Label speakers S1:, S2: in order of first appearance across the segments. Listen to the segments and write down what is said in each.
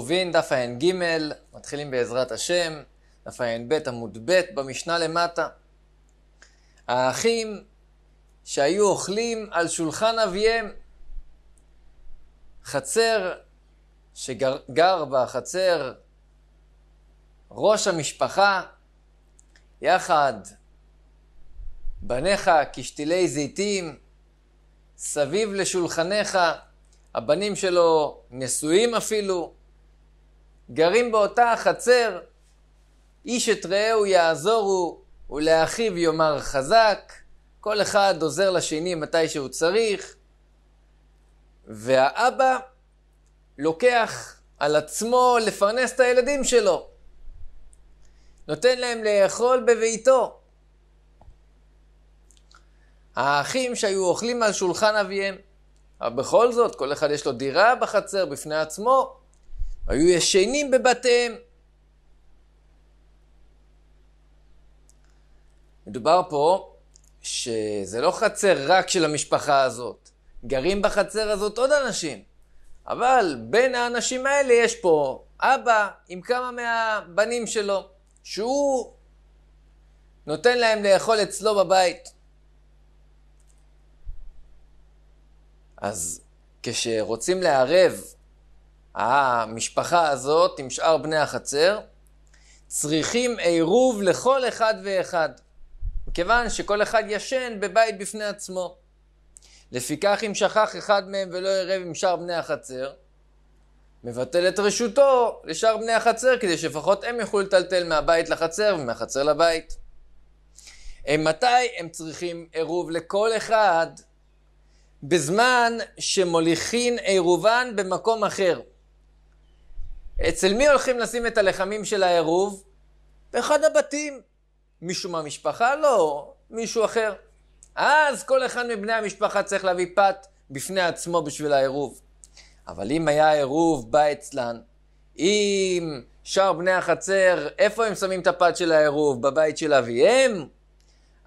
S1: עירובין, דף ע"ג, מתחילים בעזרת השם, דף ע"ב עמוד ב' במשנה למטה. האחים שהיו אוכלים על שולחן אביהם, חצר שגר בה חצר ראש המשפחה, יחד בניך כשתילי זיתים, סביב לשולחניך, הבנים שלו נשואים אפילו, גרים באותה החצר, איש את רעהו יעזורו ולאחיו יאמר חזק, כל אחד עוזר לשני מתי שהוא צריך, והאבא לוקח על עצמו לפרנס את הילדים שלו, נותן להם לאכול בביתו. האחים שהיו אוכלים על שולחן אביהם, אבל בכל זאת, כל אחד יש לו דירה בחצר בפני עצמו, היו ישנים בבתיהם. מדובר פה שזה לא חצר רק של המשפחה הזאת, גרים בחצר הזאת עוד אנשים, אבל בין האנשים האלה יש פה אבא עם כמה מהבנים שלו, שהוא נותן להם לאכול אצלו בבית. אז כשרוצים לערב המשפחה הזאת עם שאר בני החצר צריכים עירוב לכל אחד ואחד, מכיוון שכל אחד ישן בבית בפני עצמו. לפיכך אם שכח אחד מהם ולא ערב עם שאר בני החצר, מבטל את רשותו לשאר בני החצר כדי שפחות הם יוכלו לטלטל מהבית לחצר ומהחצר לבית. מתי הם צריכים עירוב לכל אחד? בזמן שמוליכין עירובן במקום אחר. אצל מי הולכים לשים את הלחמים של העירוב? באחד הבתים. מישהו מהמשפחה? לא, מישהו אחר. אז כל אחד מבני המשפחה צריך להביא פת בפני עצמו בשביל העירוב. אבל אם היה עירוב בא אצלן, אם שאר בני החצר, איפה הם שמים את הפת של העירוב? בבית של אביהם?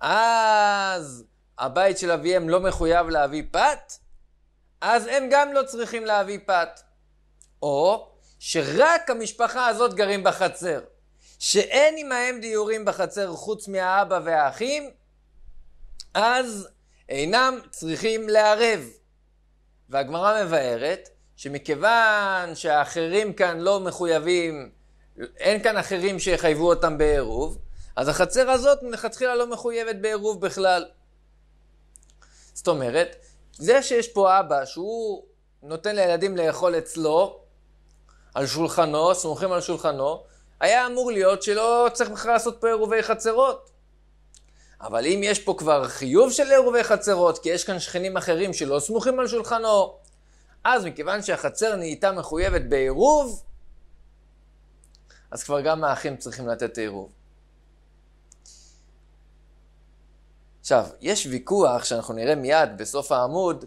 S1: אז הבית של אביהם לא מחויב להביא פת? אז הם גם לא צריכים להביא פת. או שרק המשפחה הזאת גרים בחצר. שאין עמהם דיורים בחצר חוץ מהאבא והאחים, אז אינם צריכים לערב. והגמרא מבארת שמכיוון שהאחרים כאן לא מחויבים, אין כאן אחרים שיחייבו אותם בעירוב, אז החצר הזאת מלכתחילה לא מחויבת בעירוב בכלל. זאת אומרת, זה שיש פה אבא שהוא נותן לילדים לאכול אצלו, על שולחנו, סומכים על שולחנו, היה אמור להיות שלא צריך בכלל לעשות פה עירובי חצרות. אבל אם יש פה כבר חיוב של עירובי חצרות, כי יש כאן שכנים אחרים שלא סמוכים על שולחנו, אז מכיוון שהחצר נהייתה מחויבת בעירוב, אז כבר גם האחים צריכים לתת עירוב. עכשיו, יש ויכוח שאנחנו נראה מיד בסוף העמוד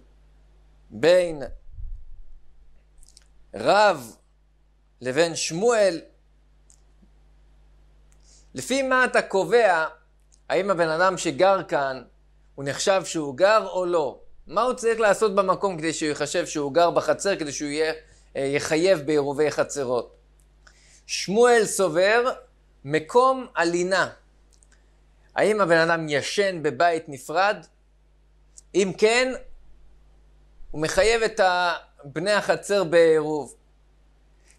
S1: בין רב לבין שמואל, לפי מה אתה קובע האם הבן אדם שגר כאן, הוא נחשב שהוא גר או לא? מה הוא צריך לעשות במקום כדי שהוא ייחשב שהוא גר בחצר, כדי שהוא יהיה, אה, יחייב בעירובי חצרות? שמואל סובר, מקום הלינה. האם הבן אדם ישן בבית נפרד? אם כן, הוא מחייב את בני החצר בעירוב.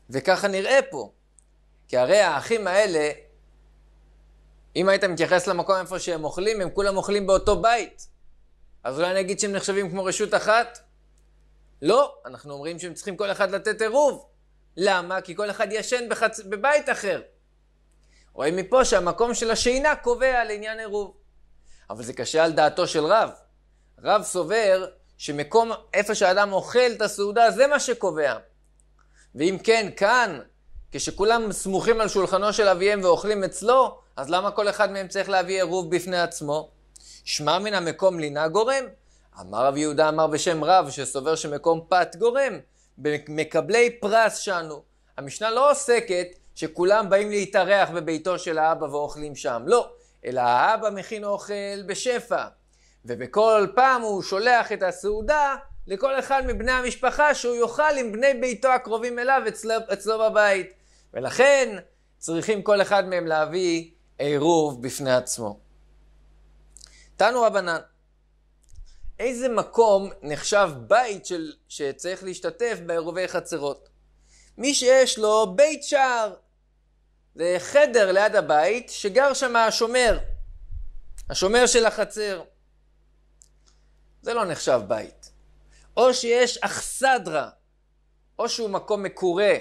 S1: וככה נראה פה. כי הרי האחים האלה, אם היית מתייחס למקום איפה שהם אוכלים, הם כולם אוכלים באותו בית. אז אולי אני אגיד שהם נחשבים כמו רשות אחת? לא, אנחנו אומרים שהם צריכים כל אחד לתת עירוב. למה? כי כל אחד ישן בחצ... בבית אחר. רואים מפה שהמקום של השינה קובע לעניין עירוב. אבל זה קשה על דעתו של רב. רב סובר שמקום איפה שאדם אוכל את הסעודה זה מה שקובע. ואם כן, כאן, כשכולם סמוכים על שולחנו של אביהם ואוכלים אצלו, אז למה כל אחד מהם צריך להביא עירוב בפני עצמו? שמע מן המקום לינה גורם. אמר רב יהודה אמר בשם רב, שסובר שמקום פת גורם. במקבלי פרס שאנו. המשנה לא עוסקת שכולם באים להתארח בביתו של האבא ואוכלים שם. לא, אלא האבא מכין אוכל בשפע. ובכל פעם הוא שולח את הסעודה לכל אחד מבני המשפחה שהוא יאכל עם בני ביתו הקרובים אליו אצלו, אצלו בבית. ולכן צריכים כל אחד מהם להביא עירוב בפני עצמו. תנו רבנן, איזה מקום נחשב בית של, שצריך להשתתף בעירובי חצרות? מי שיש לו בית שער, זה חדר ליד הבית שגר שם השומר, השומר של החצר. זה לא נחשב בית. או שיש אכסדרה, או שהוא מקום מקורה,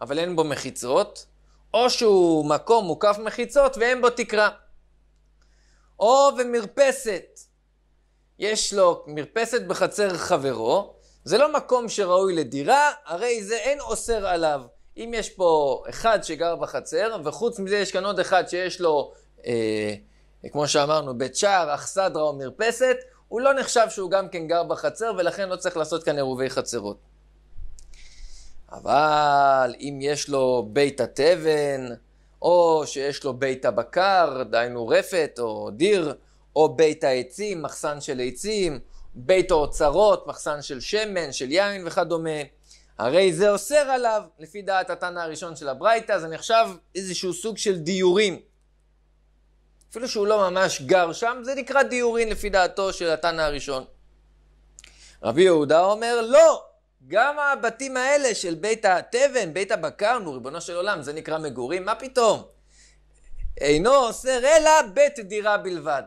S1: אבל אין בו מחיצות, או שהוא מקום מוקף מחיצות ואין בו תקרה. או במרפסת. יש לו מרפסת בחצר חברו, זה לא מקום שראוי לדירה, הרי זה אין אוסר עליו. אם יש פה אחד שגר בחצר, וחוץ מזה יש כאן עוד אחד שיש לו, אה, כמו שאמרנו, בית שער, אכסדרה או מרפסת, הוא לא נחשב שהוא גם כן גר בחצר, ולכן לא צריך לעשות כאן עירובי חצרות. אבל אם יש לו בית התבן, או שיש לו בית הבקר, דהיינו רפת או דיר, או בית העצים, מחסן של עצים, בית האוצרות, מחסן של שמן, של יין וכדומה. הרי זה אוסר עליו, לפי דעת התנא הראשון של הברייתא, זה נחשב איזשהו סוג של דיורים. אפילו שהוא לא ממש גר שם, זה נקרא דיורין לפי דעתו של התנא הראשון. רבי יהודה אומר, לא, גם הבתים האלה של בית התבן, בית הבקר, נו ריבונו של עולם, זה נקרא מגורים, מה פתאום? אינו אוסר אלא בית דירה בלבד.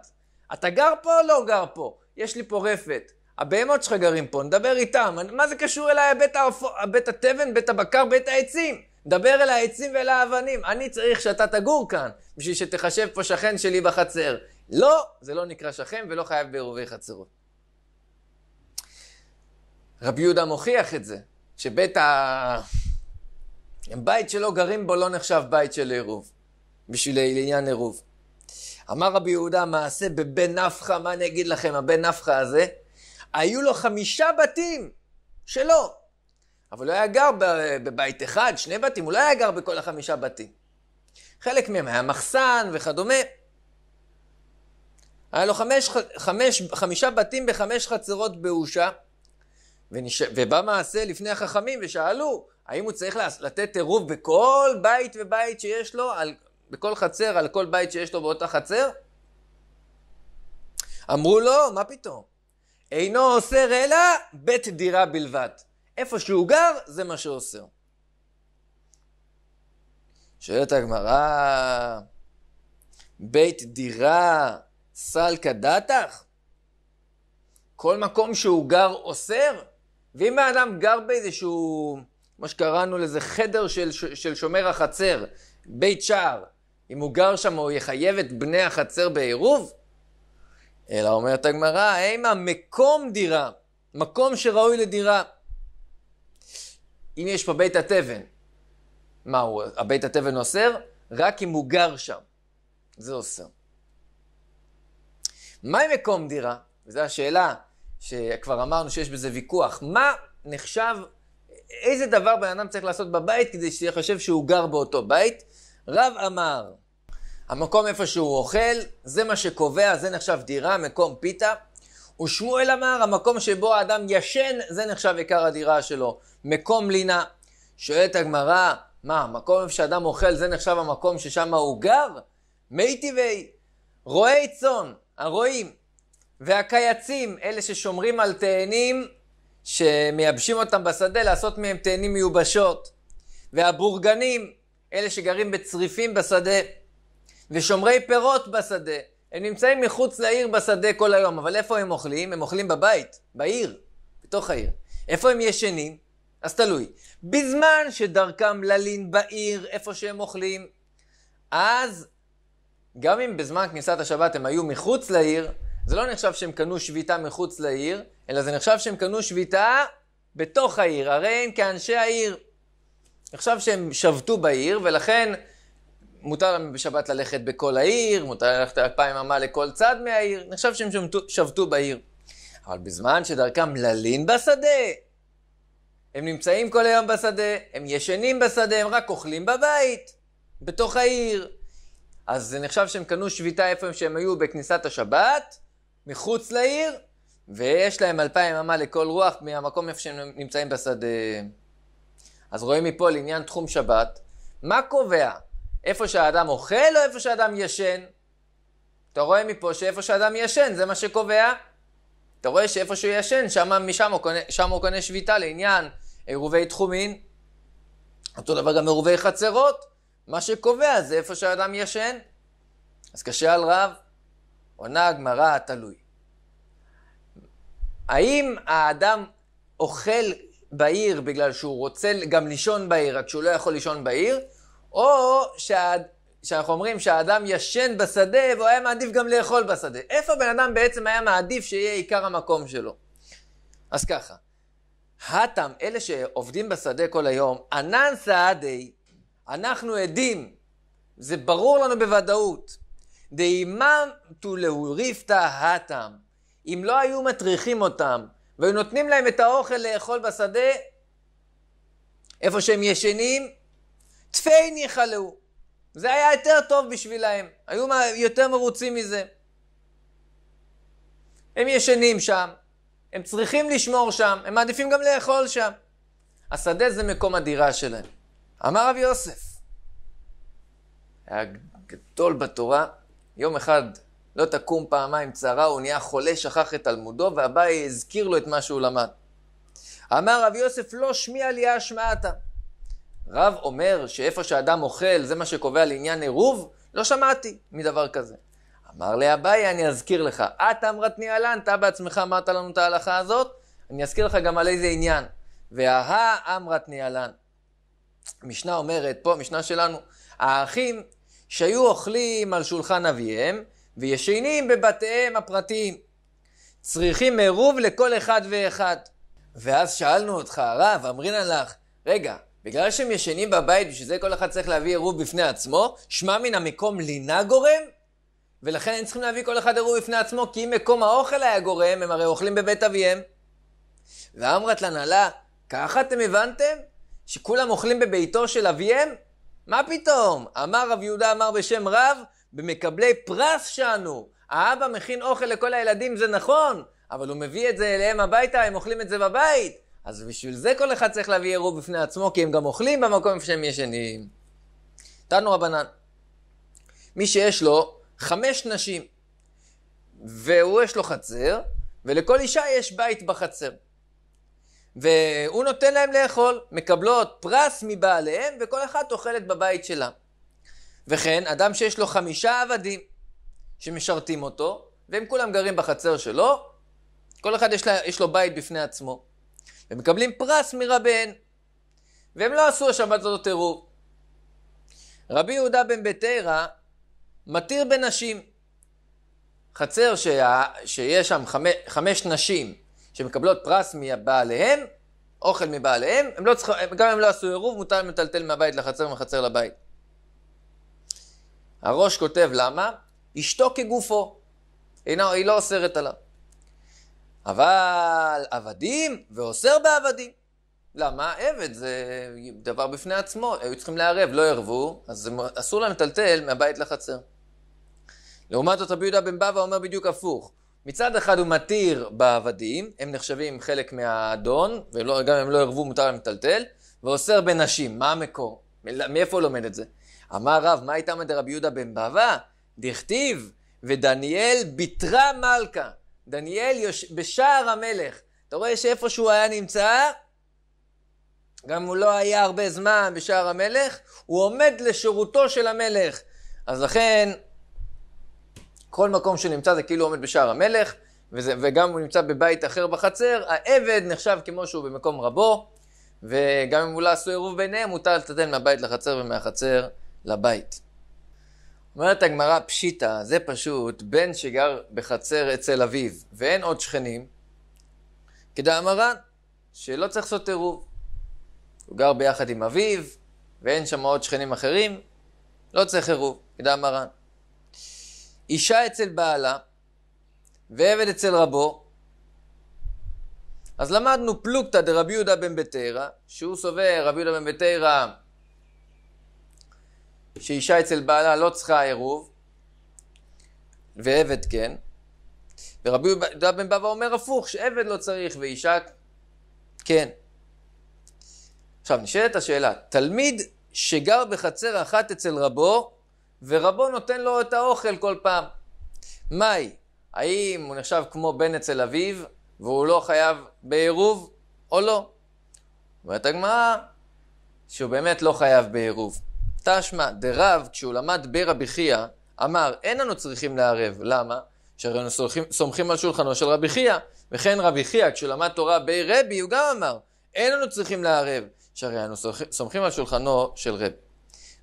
S1: אתה גר פה או לא גר פה? יש לי פה רפת. הבהמות שלך גרים פה, נדבר איתם. מה זה קשור אליי בית, הרפ... בית התבן, בית הבקר, בית העצים? דבר אל העצים ואל האבנים. אני צריך שאתה תגור כאן, בשביל שתחשב פה שכן שלי בחצר. לא, זה לא נקרא שכן ולא חייב בעירובי חצרות. רבי יהודה מוכיח את זה, שבית ה... בית שלא גרים בו לא נחשב בית של עירוב, בשביל עניין עירוב. אמר רבי יהודה, מעשה בבן נפחא, מה אני אגיד לכם, הבן נפחא הזה, היו לו חמישה בתים שלו. אבל הוא היה גר בבית אחד, שני בתים, הוא לא היה גר בכל החמישה בתים. חלק מהם היה מחסן וכדומה. היה לו חמש, חמש, חמישה בתים בחמש חצרות באושה, ונש... ובא מעשה לפני החכמים ושאלו, האם הוא צריך לתת עירוב בכל בית ובית שיש לו, על... בכל חצר, על כל בית שיש לו באותה חצר? אמרו לו, מה פתאום? אינו אוסר אלא בית דירה בלבד. איפה שהוא גר, זה מה שאוסר. שואלת הגמרא, בית דירה סלקא דתך? כל מקום שהוא גר אוסר? ואם האדם גר באיזשהו, מה שקראנו לזה, חדר של, של שומר החצר, בית שער, אם הוא גר שם, הוא יחייב את בני החצר בעירוב? אלא אומרת הגמרא, האם מקום דירה, מקום שראוי לדירה, אם יש פה בית התבן, מה הוא, הבית התבן אוסר? רק אם הוא גר שם. זה אוסר. מה עם מקום דירה? וזו השאלה שכבר אמרנו שיש בזה ויכוח. מה נחשב, איזה דבר בן אדם צריך לעשות בבית כדי שיחשב שהוא גר באותו בית? רב אמר, המקום איפה שהוא אוכל, זה מה שקובע, זה נחשב דירה, מקום פיתה. ושמואל אמר, המקום שבו האדם ישן, זה נחשב עיקר הדירה שלו. מקום לינה. שואלת הגמרא, מה, מקום איפה שאדם אוכל זה נחשב המקום ששם הוא גר? מי טבעי, רועי צאן, הרועים, והקייצים, אלה ששומרים על תאנים, שמייבשים אותם בשדה, לעשות מהם תאנים מיובשות, והבורגנים, אלה שגרים בצריפים בשדה, ושומרי פירות בשדה, הם נמצאים מחוץ לעיר בשדה כל היום, אבל איפה הם אוכלים? הם אוכלים בבית, בעיר, בתוך העיר. איפה הם ישנים? אז תלוי. בזמן שדרכם ללין בעיר, איפה שהם אוכלים, אז גם אם בזמן כניסת השבת הם היו מחוץ לעיר, זה לא נחשב שהם קנו שביתה מחוץ לעיר, אלא זה נחשב שהם קנו שביתה בתוך העיר, הרי הם כאנשי העיר. נחשב שהם שבתו בעיר, ולכן מותר להם בשבת ללכת בכל העיר, מותר ללכת אלפיים אמה לכל צד מהעיר, נחשב שהם שבתו, שבתו בעיר. אבל בזמן שדרכם ללין בשדה, הם נמצאים כל היום בשדה, הם ישנים בשדה, הם רק אוכלים בבית, בתוך העיר. אז זה נחשב שהם קנו שביתה איפה שהם היו בכניסת השבת, מחוץ לעיר, ויש להם אלפיים אמה לכל רוח מהמקום איפה שהם נמצאים בשדה. אז רואים מפה לעניין תחום שבת, מה קובע? איפה שהאדם אוכל או איפה שהאדם ישן? אתה רואה מפה שאיפה שאדם ישן, זה מה שקובע. אתה רואה שאיפה שהוא ישן, שמה, משם הוא קונה, שם הוא קונה שביתה לעניין עירובי תחומין, אותו דבר גם עירובי חצרות, מה שקובע זה איפה שהאדם ישן. אז קשה על רב, עונה הגמרא, תלוי. האם האדם אוכל בעיר בגלל שהוא רוצה גם לישון בעיר, רק שהוא לא יכול לישון בעיר, או שה... שאנחנו אומרים שהאדם ישן בשדה והוא היה מעדיף גם לאכול בשדה. איפה בן אדם בעצם היה מעדיף שיהיה עיקר המקום שלו? אז ככה, הטם, אלה שעובדים בשדה כל היום, ענן סעדי, אנחנו עדים, זה ברור לנו בוודאות. דאימם תולהו ריפתא הטם. אם לא היו מטריחים אותם והיו נותנים להם את האוכל לאכול בשדה, איפה שהם ישנים, תפי ניחלו. זה היה יותר טוב בשבילהם, היו יותר מרוצים מזה. הם ישנים שם, הם צריכים לשמור שם, הם מעדיפים גם לאכול שם. השדה זה מקום הדירה שלהם. אמר רב יוסף, היה גדול בתורה, יום אחד לא תקום פעמיים צרה, הוא נהיה חולה, שכח את תלמודו, ואביי הזכיר לו את מה שהוא למד. אמר רב יוסף, לא שמיע לי השמעתה. רב אומר שאיפה שאדם אוכל, זה מה שקובע לעניין עירוב? לא שמעתי מדבר כזה. אמר לאביי, אני אזכיר לך. את אמרתני אהלן, אתה בעצמך אמרת לנו את ההלכה הזאת, אני אזכיר לך גם על איזה עניין. וההא אמרתני אהלן. משנה אומרת, פה המשנה שלנו, האחים שהיו אוכלים על שולחן אביהם וישנים בבתיהם הפרטיים, צריכים עירוב לכל אחד ואחד. ואז שאלנו אותך, הרב, אמרינן לך, רגע, בגלל שהם ישנים בבית, בשביל זה כל אחד צריך להביא עירוב בפני עצמו, שמע מן המקום לינה גורם? ולכן הם צריכים להביא כל אחד אירוע בפני עצמו, כי אם מקום האוכל היה גורם, הם הרי אוכלים בבית אביהם. ואמרת לנהלה, ככה אתם הבנתם? שכולם אוכלים בביתו של אביהם? מה פתאום? אמר רב יהודה אמר בשם רב, במקבלי פרס שאנו. האבא מכין אוכל לכל הילדים, זה נכון, אבל הוא מביא את זה אליהם הביתה, הם אוכלים את זה בבית. אז בשביל זה כל אחד צריך להביא עירוב בפני עצמו, כי הם גם אוכלים במקום שהם ישנים. תנו רבנן. מי שיש לו חמש נשים, והוא יש לו חצר, ולכל אישה יש בית בחצר. והוא נותן להם לאכול, מקבלות פרס מבעליהם, וכל אחת אוכלת בבית שלה. וכן, אדם שיש לו חמישה עבדים שמשרתים אותו, והם כולם גרים בחצר שלו, כל אחד יש, לה, יש לו בית בפני עצמו. ומקבלים פרס מרביהם, והם לא עשו השבת הזאת עירוב. רבי יהודה בן ביתרא מתיר בנשים. חצר שיה, שיש שם חמש, חמש נשים שמקבלות פרס מבעליהם, אוכל מבעליהם, הם לא צריכו, גם אם לא עשו עירוב, מותר להם לטלטל מהבית לחצר ומחצר לבית. הראש כותב למה? אשתו כגופו, אינו, היא לא אוסרת עליו. אבל עבדים ואוסר בעבדים. למה? עבד זה דבר בפני עצמו, היו צריכים לערב, לא ערבו, אז אסור להם לטלטל מהבית לחצר. לעומת זאת רבי יהודה בן בבא אומר בדיוק הפוך. מצד אחד הוא מתיר בעבדים, הם נחשבים חלק מהאדון, וגם אם לא ערבו מותר להם לטלטל, ואוסר בנשים, מה המקור? מאיפה הוא לומד את זה? אמר רב, מה הייתה מדי רבי יהודה בן בבא? דכתיב, ודניאל ביטרה מלכה. דניאל יוש... בשער המלך. אתה רואה שאיפה שהוא היה נמצא, גם הוא לא היה הרבה זמן בשער המלך, הוא עומד לשירותו של המלך. אז לכן, כל מקום שהוא נמצא זה כאילו עומד בשער המלך, וזה, וגם הוא נמצא בבית אחר בחצר, העבד נחשב כמו שהוא במקום רבו, וגם אם הוא לא עשו עירוב ביניהם, מותר לצטטן מהבית לחצר ומהחצר לבית. אומרת הגמרא, פשיטא, זה פשוט בן שגר בחצר אצל אביו, ואין עוד שכנים, כדאמרן, שלא צריך לעשות עירוב. הוא גר ביחד עם אביו, ואין שם עוד שכנים אחרים, לא צריך עירוב, כדאמרן. אישה אצל בעלה ועבד אצל רבו, אז למדנו פלוגתא דרבי יהודה בן בתרא, שהוא סובר, רבי יהודה בן בתרא, שאישה אצל בעלה לא צריכה עירוב, ועבד כן, ורבי יהודה בן בבא אומר הפוך, שעבד לא צריך ואישה כן. עכשיו נשאלת השאלה, תלמיד שגר בחצר אחת אצל רבו, ורבו נותן לו את האוכל כל פעם. מהי? האם הוא נחשב כמו בן אצל אביו, והוא לא חייב בעירוב, או לא? אומרת הגמרא, שהוא באמת לא חייב בעירוב. תשמע, דרב, כשהוא למד ברבי חייא, אמר, אין אנו צריכים לערב. למה? שהרי אנו סומכים על שולחנו של רבי חייא. וכן רבי חייא, כשהוא למד תורה ברבי, הוא גם אמר, אין אנו צריכים לערב. שהרי אנו סומכים על שולחנו של רבי.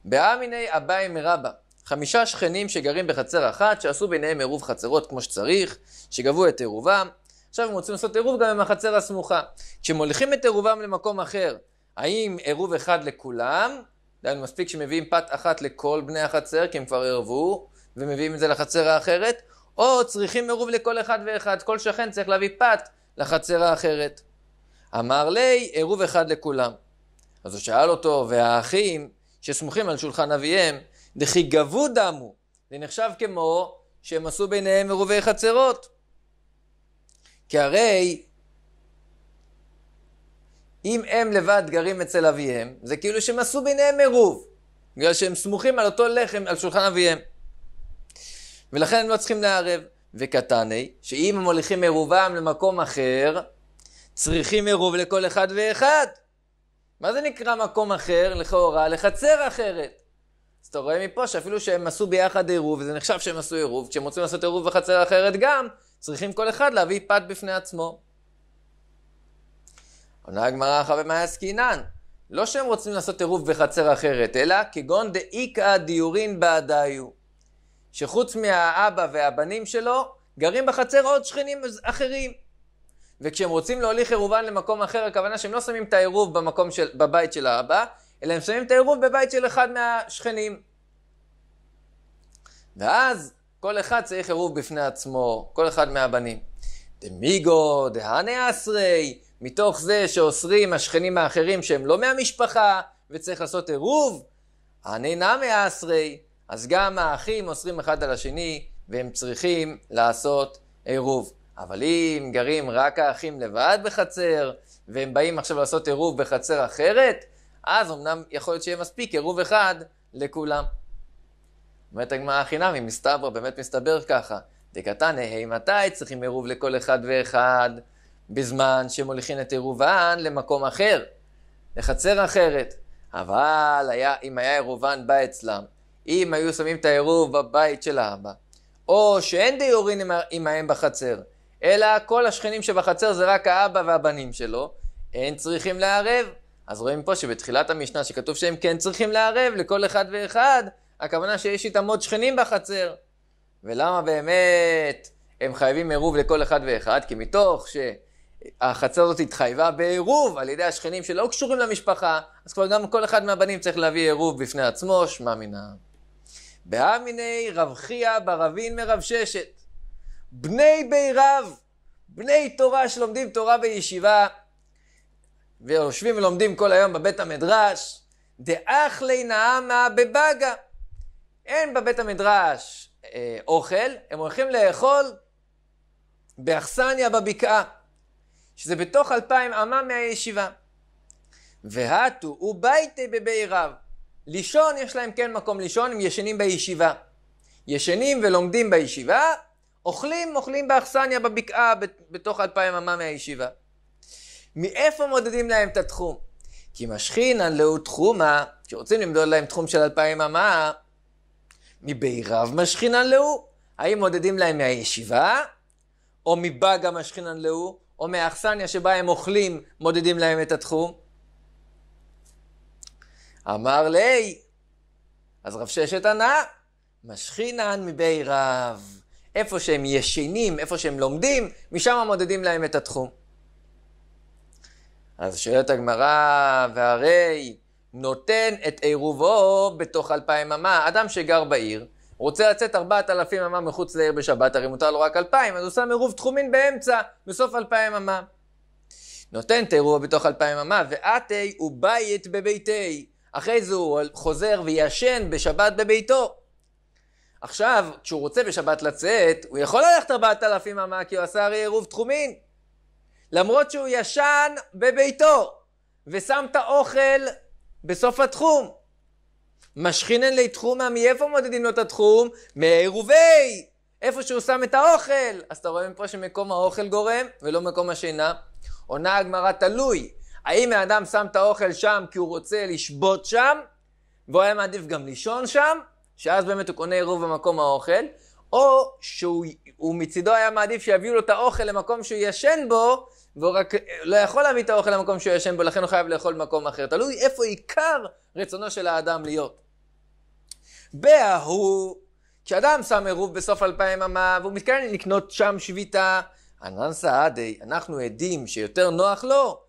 S1: באמיני אביי מרבא, חמישה שכנים שגרים בחצר אחת, שעשו ביניהם עירוב חצרות כמו שצריך, שגבו את עירובם, עכשיו הם רוצים לעשות עירוב גם עם החצר הסמוכה. כשמוליכים את עירובם למקום אחר, האם עירוב אחד לכולם, דהיינו מספיק שמביאים פת אחת לכל בני החצר, כי הם כבר עירבו, ומביאים את זה לחצר האחרת, או צריכים עירוב לכל אחד ואחד, כל שכן צריך להביא פת לחצר האחרת. אמר לי, עירוב אחד לכולם. אז הוא שאל אותו, והאחים שסמוכים על שולחן אביהם, דכי גבו דמו, זה נחשב כמו שהם עשו ביניהם מרובי חצרות. כי הרי אם הם לבד גרים אצל אביהם, זה כאילו שהם עשו ביניהם מרוב, בגלל שהם סמוכים על אותו לחם, על שולחן אביהם. ולכן הם לא צריכים לערב. וקטני, שאם הם מוליכים מרובם למקום אחר, צריכים מרוב לכל אחד ואחד. מה זה נקרא מקום אחר? לכאורה לחצר אחרת. אתה רואה מפה שאפילו שהם עשו ביחד עירוב, וזה נחשב שהם עשו עירוב, כשהם רוצים לעשות עירוב בחצר אחרת גם, צריכים כל אחד להביא פת בפני עצמו. עונה הגמרא אחר ומה יעסקינן? לא שהם רוצים לעשות עירוב בחצר אחרת, אלא כגון דאיקא דיורין בעדיו, שחוץ מהאבא והבנים שלו, גרים בחצר עוד שכנים אחרים. וכשהם רוצים להוליך עירובן למקום אחר, הכוונה שהם לא שמים את העירוב במקום של, בבית של האבא, אלא הם שמים את העירוב בבית של אחד מהשכנים. ואז כל אחד צריך עירוב בפני עצמו, כל אחד מהבנים. דמיגו, דהנה אסרי, מתוך זה שאוסרים השכנים האחרים שהם לא מהמשפחה, וצריך לעשות עירוב, הננה מאסרי, אז גם האחים אוסרים אחד על השני, והם צריכים לעשות עירוב. אבל אם גרים רק האחים לבד בחצר, והם באים עכשיו לעשות עירוב בחצר אחרת, אז אמנם יכול להיות שיהיה מספיק עירוב אחד לכולם. אומרת הגמרא החינם, אם מסתבר, באמת מסתבר ככה. דקתן, ה' מתי צריכים עירוב לכל אחד ואחד? בזמן שמוליכים את עירובן למקום אחר, לחצר אחרת. אבל היה, אם היה עירובן בא אצלם, אם היו שמים את העירוב בבית של האבא, או שאין דיורין עמהם בחצר, אלא כל השכנים שבחצר זה רק האבא והבנים שלו, אין צריכים לערב. אז רואים פה שבתחילת המשנה, שכתוב שהם כן צריכים לערב לכל אחד ואחד, הכוונה שיש איתם עוד שכנים בחצר. ולמה באמת הם חייבים עירוב לכל אחד ואחד? כי מתוך שהחצר הזאת התחייבה בעירוב על ידי השכנים שלא קשורים למשפחה, אז כבר גם כל אחד מהבנים צריך להביא עירוב בפני עצמו, שמע מינה. באמיני רב חייא ברבין מרב ששת. בני בי רב, בני תורה שלומדים תורה בישיבה, ויושבים ולומדים כל היום בבית המדרש, דאחלי נעמה בבאגה. אין בבית המדרש אה, אוכל, הם הולכים לאכול באכסניה בבקעה, שזה בתוך אלפיים אמה מהישיבה. והתו וביתי בבי רב. לישון, יש להם כן מקום לישון, הם ישנים בישיבה. ישנים ולומדים בישיבה, אוכלים, אוכלים באכסניה בבקעה בתוך אלפיים אמה מהישיבה. מאיפה מודדים להם את התחום? כי משכינן לאו תחומה, כשרוצים למדוד להם תחום של אלפיים אמה, מבעיריו משכינן לאו. האם מודדים להם מהישיבה, או מבאג המשכינן לאו, או מהאכסניה שבה הם אוכלים, מודדים להם את התחום? אמר לי, אז רב ששת ענה, משכינן מבעיריו. איפה שהם ישנים, איפה שהם לומדים, משם מודדים להם את התחום. אז שואלת הגמרא, והרי נותן את עירובו בתוך אלפיים אמה. אדם שגר בעיר, רוצה לצאת ארבעת אלפים אמה מחוץ לעיר בשבת, הרי מותר לו רק אלפיים, אז הוא שם עירוב תחומין באמצע, בסוף אלפיים אמה. נותן את עירובו בתוך אלפיים אמה, ועתי ובית בביתי. אחרי זה הוא חוזר וישן בשבת בביתו. עכשיו, כשהוא רוצה בשבת לצאת, הוא יכול ללכת ארבעת אלפים אמה, כי הוא עשה הרי עירוב תחומין. למרות שהוא ישן בביתו, ושם את האוכל בסוף התחום. משכינן לי תחומה, מאיפה מודדים לו את התחום? מעירובי, איפה שהוא שם את האוכל. אז אתה רואה מפה שמקום האוכל גורם, ולא מקום השינה. עונה הגמרא תלוי, האם האדם שם את האוכל שם כי הוא רוצה לשבות שם, והוא היה מעדיף גם לישון שם, שאז באמת הוא קונה עירוב במקום האוכל, או שהוא מצידו היה מעדיף שיביאו לו את האוכל למקום שהוא ישן בו, והוא רק לא יכול להביא את האוכל למקום שהוא ישן בו, לכן הוא חייב לאכול במקום אחר. תלוי איפה עיקר רצונו של האדם להיות. בהוא, כשאדם שם עירוב בסוף אלפיים אמה, והוא מתכוון לקנות שם שביתה, ענן סעדי, אנחנו עדים שיותר נוח לו,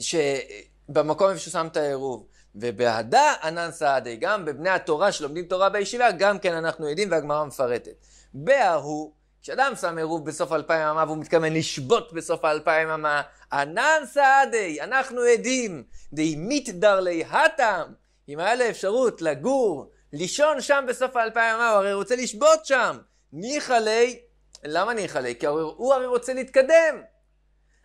S1: שבמקום איפה שהוא שם את העירוב. ובהדה ענן סעדי, גם בבני התורה שלומדים תורה בישיבה, גם כן אנחנו יודעים והגמרא מפרטת. בהוא, כשאדם שם עירוב בסוף אלפיים אמה והוא מתכוון לשבות בסוף האלפיים אמה, ענן סעדי, אנחנו עדים, דהימית דרלי הטעם, אם היה לו אפשרות לגור, לישון שם בסוף האלפיים אמה, הוא הרי רוצה לשבות שם. ניחא ליה, למה ניחא ליה? כי הוא הרי רוצה להתקדם.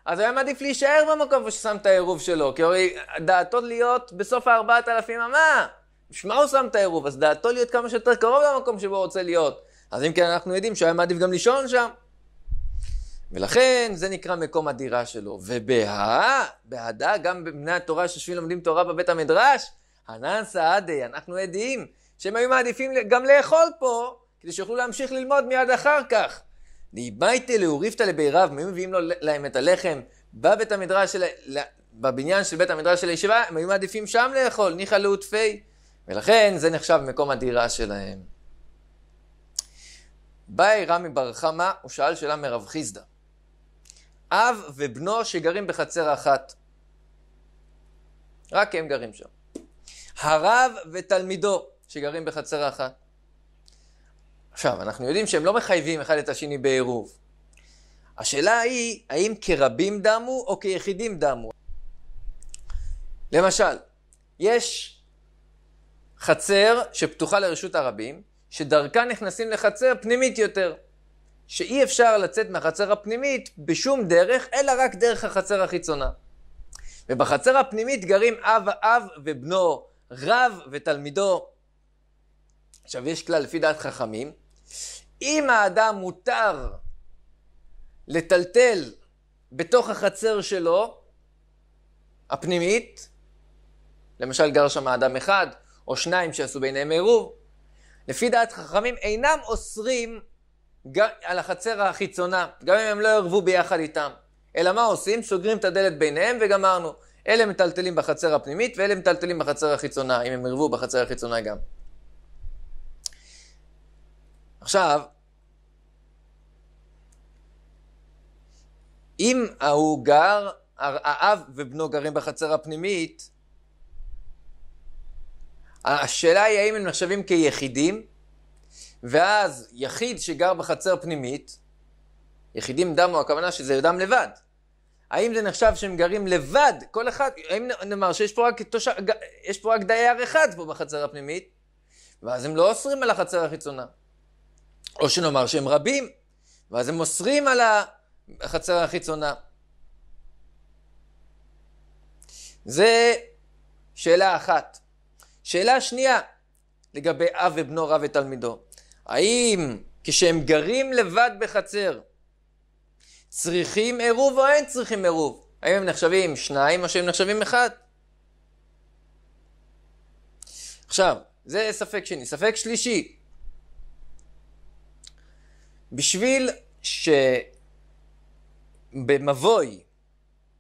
S1: אז היה מעדיף להישאר במקום איפה ששם את העירוב שלו, כי הרי דעתו להיות בסוף הארבעת אלפים אמה. בשביל מה הוא שם את העירוב? אז דעתו להיות כמה שיותר קרוב למקום שבו הוא רוצה להיות. אז אם כן, אנחנו יודעים שהוא היה מעדיף גם לישון שם. ולכן זה נקרא מקום הדירה שלו. ובה, בהדה, גם בבני התורה שיושבים לומדים תורה בבית המדרש, ענן סעדי, אנחנו עדים שהם היו מעדיפים גם לאכול פה, כדי שיוכלו להמשיך ללמוד מיד אחר כך. ליבייתא לאוריפתא לבעיריו, הם היו מביאים לו, להם את הלחם בבית המדרש של... ה... בבניין של בית המדרש של הישיבה, הם היו מעדיפים שם לאכול, ניחא לעוטפי. ולכן זה נחשב מקום הדירה שלהם. באי רמי בר חמא, הוא שאל שאלה מרב חיסדא. אב ובנו שגרים בחצר אחת. רק הם גרים שם. הרב ותלמידו שגרים בחצר אחת. עכשיו, אנחנו יודעים שהם לא מחייבים אחד את השני בעירוב. השאלה היא, האם כרבים דמו או כיחידים דמו? למשל, יש חצר שפתוחה לרשות הרבים, שדרכה נכנסים לחצר פנימית יותר, שאי אפשר לצאת מהחצר הפנימית בשום דרך, אלא רק דרך החצר החיצונה. ובחצר הפנימית גרים אב, אב ובנו, רב ותלמידו. עכשיו, יש כלל לפי דעת חכמים, אם האדם מותר לטלטל בתוך החצר שלו, הפנימית, למשל גר שם אדם אחד או שניים שעשו ביניהם עירוב, לפי דעת חכמים אינם אוסרים על החצר החיצונה, גם אם הם לא ערבו ביחד איתם. אלא מה עושים? סוגרים את הדלת ביניהם וגמרנו. אלה מטלטלים בחצר הפנימית ואלה מטלטלים בחצר החיצונה, אם הם ערבו בחצר החיצונה גם. עכשיו, אם ההוא גר, האב ובנו גרים בחצר הפנימית, השאלה היא האם הם נחשבים כיחידים, ואז יחיד שגר בחצר פנימית, יחידים דמו, הכוונה שזה אדם לבד. האם זה נחשב שהם גרים לבד, כל אחד, האם נאמר שיש פה רק, תוש... יש פה רק דייר אחד פה בחצר הפנימית, ואז הם לא אוסרים על החצר החיצונה. או שנאמר שהם רבים, ואז הם מוסרים על החצר החיצונה. זה שאלה אחת. שאלה שנייה, לגבי אב ובנו, רב ותלמידו. האם כשהם גרים לבד בחצר, צריכים עירוב או אין צריכים עירוב? האם הם נחשבים שניים או שהם נחשבים אחד? עכשיו, זה ספק שני. ספק שלישי, בשביל שבמבוי,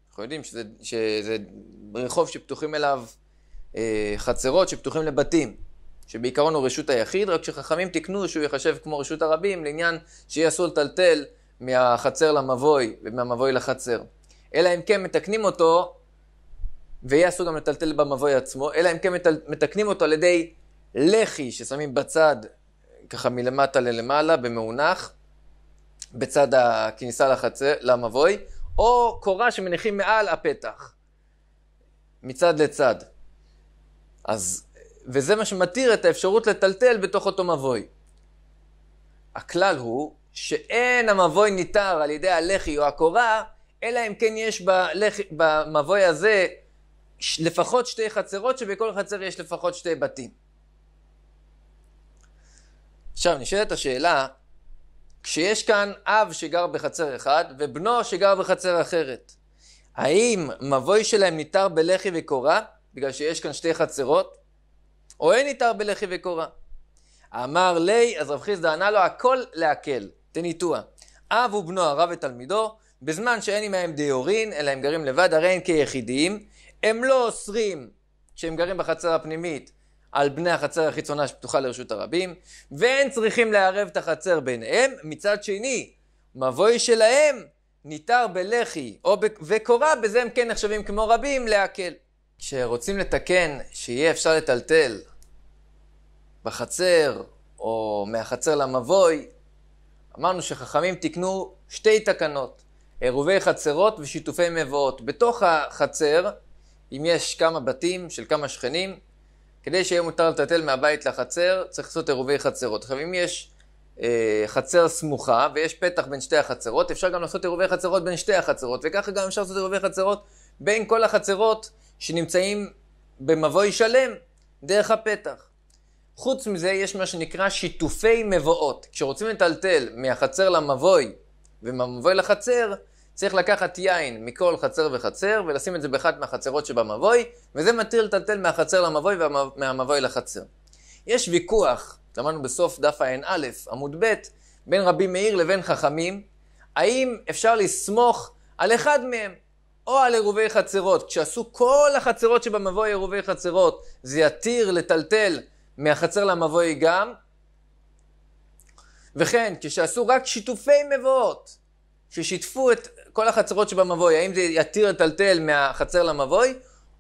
S1: אנחנו יודעים שזה, שזה רחוב שפתוחים אליו אה, חצרות שפתוחים לבתים, שבעיקרון הוא רשות היחיד, רק שחכמים תיקנו שהוא ייחשב כמו רשות הרבים, לעניין שיהיה אסור לטלטל מהחצר למבוי ומהמבוי לחצר. אלא אם כן מתקנים אותו, ויהיה אסור גם לטלטל במבוי עצמו, אלא אם כן מטל, מתקנים אותו על ידי לחי ששמים בצד, ככה מלמטה ללמעלה, במאונח, בצד הכניסה לחצר, למבוי, או קורה שמניחים מעל הפתח, מצד לצד. אז, וזה מה שמתיר את האפשרות לטלטל בתוך אותו מבוי. הכלל הוא שאין המבוי ניתר על ידי הלחי או הקורה, אלא אם כן יש בלח... במבוי הזה לפחות שתי חצרות, שבכל חצר יש לפחות שתי בתים. עכשיו, נשאלת השאלה, כשיש כאן אב שגר בחצר אחד ובנו שגר בחצר אחרת. האם מבוי שלהם ניתר בלחי וקורה, בגלל שיש כאן שתי חצרות, או אין ניתר בלחי וקורה? אמר לי, אז רב חיסדא ענה לו, הכל להקל, תניטוע. אב ובנו הרב ותלמידו, בזמן שאין עמהם דיורין, אלא הם גרים לבד, הרי הם כיחידים, הם לא אוסרים, כשהם גרים בחצר הפנימית, על בני החצר החיצונה שפתוחה לרשות הרבים, ואין צריכים לערב את החצר ביניהם. מצד שני, מבוי שלהם ניתר בלחי או ב... וקורה, בזה הם כן נחשבים כמו רבים להקל. כשרוצים לתקן שיהיה אפשר לטלטל בחצר או מהחצר למבוי, אמרנו שחכמים תיקנו שתי תקנות, עירובי חצרות ושיתופי מבואות. בתוך החצר, אם יש כמה בתים של כמה שכנים, כדי שיהיה מותר לטלטל מהבית לחצר, צריך לעשות עירובי חצרות. עכשיו, אם יש אה, חצר סמוכה ויש פתח בין שתי החצרות, אפשר גם לעשות עירובי חצרות בין שתי החצרות, וככה גם אפשר לעשות עירובי חצרות בין כל החצרות שנמצאים במבוי שלם דרך הפתח. חוץ מזה, יש מה שנקרא שיתופי מבואות. כשרוצים לטלטל מהחצר למבוי ומהמבוי לחצר, צריך לקחת יין מכל חצר וחצר ולשים את זה באחת מהחצרות שבמבוי, וזה מטיל טלטל מהחצר למבוי ומהמבוי לחצר. יש ויכוח, למדנו בסוף דף ע"א, עמוד ב', בין רבי מאיר לבין חכמים, האם אפשר לסמוך על אחד מהם, או על עירובי חצרות. כשעשו כל החצרות שבמבוי עירובי חצרות, זה יתיר לטלטל מהחצר למבוי גם. וכן, כשעשו רק שיתופי מבואות, ששיתפו את כל החצרות שבמבוי, האם זה יתיר לטלטל מהחצר למבוי,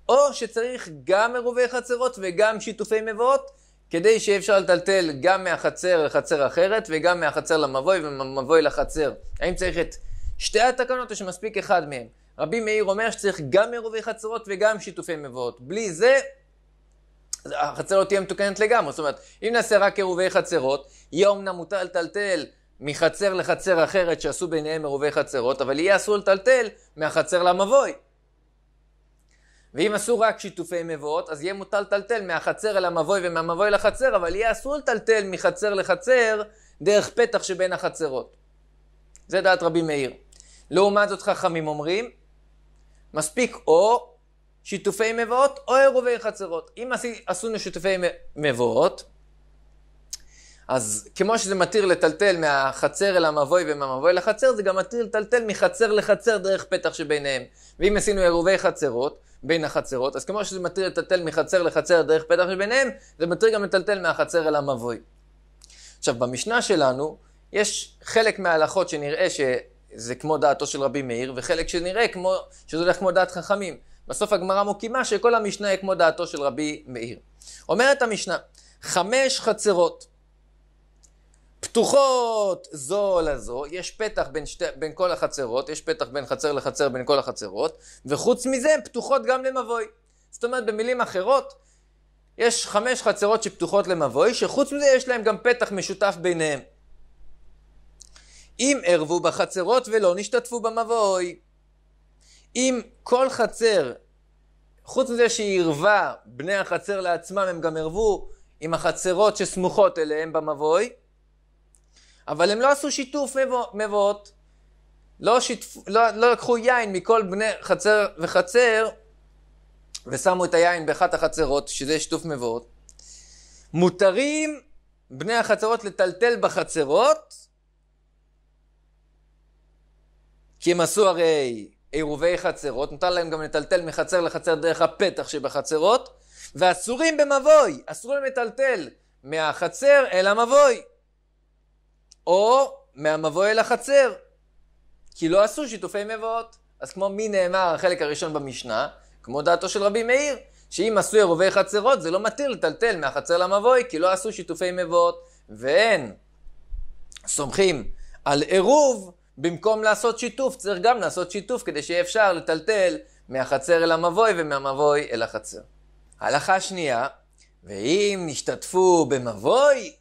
S1: או שצריך גם עירובי חצרות וגם שיתופי מבואות, כדי שיהיה אפשר לטלטל גם מהחצר לחצר אחרת, וגם מהחצר למבוי וממבוי לחצר. האם צריך את שתי התקנות או שמספיק אחד מהם? רבי מאיר אומר שצריך גם עירובי חצרות וגם שיתופי מבואות. בלי זה, החצר לא תהיה מתוקנת לגמרי. זאת אומרת, אם נעשה רק עירובי חצרות, יהיה אמנם מותר לטלטל מחצר לחצר אחרת שעשו ביניהם מרובי חצרות, אבל יהיה אסור לטלטל מהחצר למבוי. ואם עשו רק שיתופי מבואות, אז יהיה מותר לטלטל מהחצר אל המבוי ומהמבוי לחצר, אבל יהיה אסור לטלטל מחצר לחצר דרך פתח שבין החצרות. זה דעת רבי מאיר. לעומת זאת חכמים אומרים, מספיק או שיתופי מבואות או עירובי חצרות. אם עשינו שיתופי מבואות, אז כמו שזה מתיר לטלטל מהחצר אל המבוי ומהמבוי לחצר, זה גם מתיר לטלטל מחצר לחצר דרך פתח שביניהם. ואם עשינו עירובי חצרות, בין החצרות, אז כמו שזה מתיר לטלטל מחצר לחצר דרך פתח שביניהם, זה מתיר גם לטלטל מהחצר אל המבוי. עכשיו, במשנה שלנו, יש חלק מההלכות שנראה שזה כמו דעתו של רבי מאיר, וחלק שנראה כמו, שזה הולך כמו דעת חכמים. בסוף הגמרא מוקימה שכל המשנה היא כמו דעתו של רבי מאיר. אומרת המשנה, חמש חצרות. פתוחות זו לזו, יש פתח בין, שתי, בין כל החצרות, יש פתח בין חצר לחצר בין כל החצרות, וחוץ מזה הן פתוחות גם למבוי. זאת אומרת, במילים אחרות, יש חמש חצרות שפתוחות למבוי, שחוץ מזה יש להם גם פתח משותף ביניהם. אם ערבו בחצרות ולא נשתתפו במבוי. אם כל חצר, חוץ מזה שהיא ערבה בני החצר לעצמם הם גם ערבו עם החצרות שסמוכות אליהם במבוי, אבל הם לא עשו שיתוף מבואות. לא, שיתפ... לא, לא לקחו יין מכל בני חצר וחצר, ושמו את היין באחת החצרות, שזה שיתוף מבואות. מותרים בני החצרות לטלטל בחצרות, כי הם עשו הרי עירובי חצרות, מותר להם גם לטלטל מחצר לחצר דרך הפתח שבחצרות, ואסורים במבוי, אסור להם לטלטל מהחצר אל המבוי. או מהמבוא אל החצר, כי לא עשו שיתופי מבואות. אז כמו מי נאמר החלק הראשון במשנה, כמו דעתו של רבי מאיר, שאם עשו עירובי חצרות זה לא מתיר לטלטל מהחצר למבוי, כי לא עשו שיתופי מבואות, ואין סומכים על עירוב, במקום לעשות שיתוף, צריך גם לעשות שיתוף כדי שיהיה אפשר לטלטל מהחצר אל המבוי ומהמבוי אל החצר. הלכה שנייה, ואם נשתתפו במבוי,